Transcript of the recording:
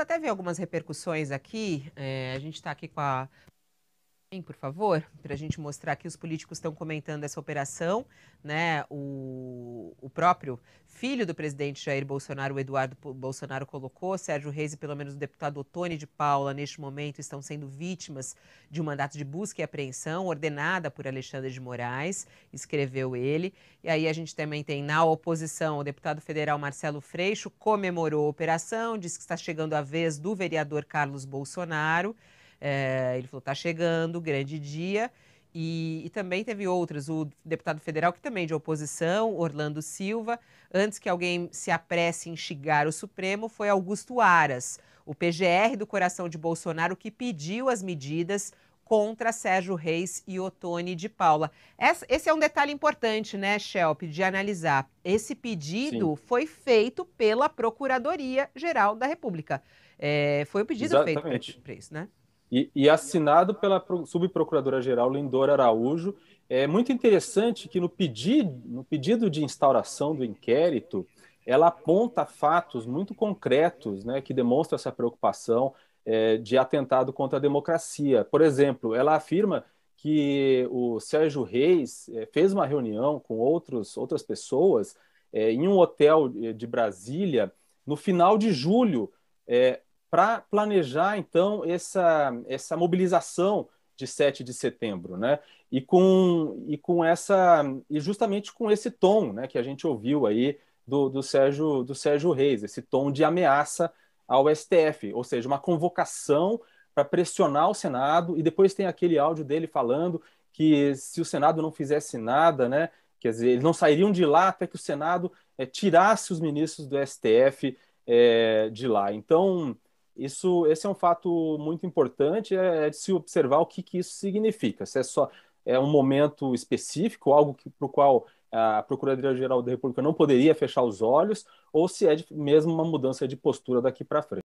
até ver algumas repercussões aqui. É, a gente está aqui com a por favor, para a gente mostrar que os políticos estão comentando essa operação, né? O, o próprio filho do presidente Jair Bolsonaro, o Eduardo Bolsonaro, colocou, Sérgio Reis e pelo menos o deputado Otone de Paula, neste momento, estão sendo vítimas de um mandato de busca e apreensão ordenada por Alexandre de Moraes, escreveu ele. E aí a gente também tem na oposição o deputado federal Marcelo Freixo comemorou a operação, diz que está chegando a vez do vereador Carlos Bolsonaro. É, ele falou: tá chegando, grande dia. E, e, também teve outras, o deputado federal, que também é de oposição, Orlando Silva, antes que alguém se apresse em xingar o Supremo, foi Augusto Aras, o PGR do coração de Bolsonaro, que pediu as medidas contra Sérgio Reis e Otone de Paula. Essa, esse é um detalhe importante, né, Shelp, de analisar. Esse pedido Sim. foi feito pela Procuradoria-Geral da República. É, foi o pedido Exatamente. feito para isso, né? e, e assinado pela subprocuradora-geral Lindora Araújo. É muito interessante que no pedido, no pedido de instauração do inquérito, ela aponta fatos muito concretos né, que demonstram essa preocupação é, de atentado contra a democracia. Por exemplo, ela afirma que o Sérgio Reis é, fez uma reunião com outros, outras pessoas é, em um hotel é, de Brasília no final de julho, é, para planejar, então, essa, essa mobilização de 7 de setembro, né? E com, e com essa e justamente com esse tom, né, que a gente ouviu aí do, do Sérgio do Sérgio Reis, esse tom de ameaça ao STF, ou seja, uma convocação para pressionar o Senado e depois tem aquele áudio dele falando que se o Senado não fizesse nada, né, quer dizer, eles não sairiam de lá até que o Senado é, tirasse os ministros do STF é, eh, de lá. Então, isso, esse é um fato muito importante, é, é, de se observar o que, que isso significa. Se é só é um momento específico, algo para o qual a Procuradoria-Geral da República não poderia fechar os olhos, ou se é de, mesmo uma mudança de postura daqui para frente.